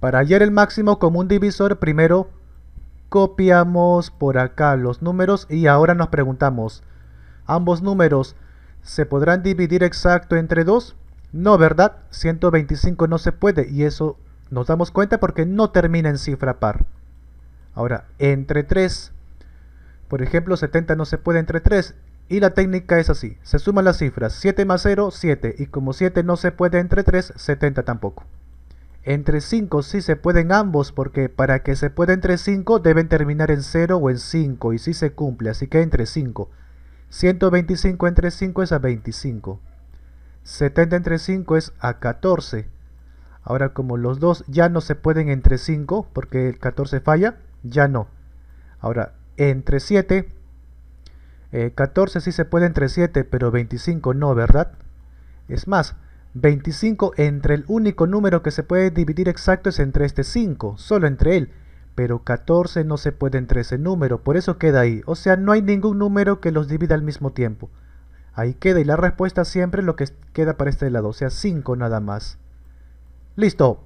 Para hallar el máximo un divisor, primero copiamos por acá los números y ahora nos preguntamos, ¿ambos números se podrán dividir exacto entre 2? No, ¿verdad? 125 no se puede y eso nos damos cuenta porque no termina en cifra par. Ahora, entre 3, por ejemplo, 70 no se puede entre 3 y la técnica es así, se suman las cifras, 7 más 0, 7 y como 7 no se puede entre 3, 70 tampoco. Entre 5 sí se pueden ambos, porque para que se pueda entre 5 deben terminar en 0 o en 5, y sí se cumple, así que entre 5. 125 entre 5 es a 25. 70 entre 5 es a 14. Ahora como los dos ya no se pueden entre 5, porque el 14 falla, ya no. Ahora, entre 7, 14 eh, sí se puede entre 7, pero 25 no, ¿verdad? Es más, 25 entre el único número que se puede dividir exacto es entre este 5, solo entre él. Pero 14 no se puede entre ese número, por eso queda ahí. O sea, no hay ningún número que los divida al mismo tiempo. Ahí queda y la respuesta siempre es lo que queda para este lado, o sea 5 nada más. ¡Listo!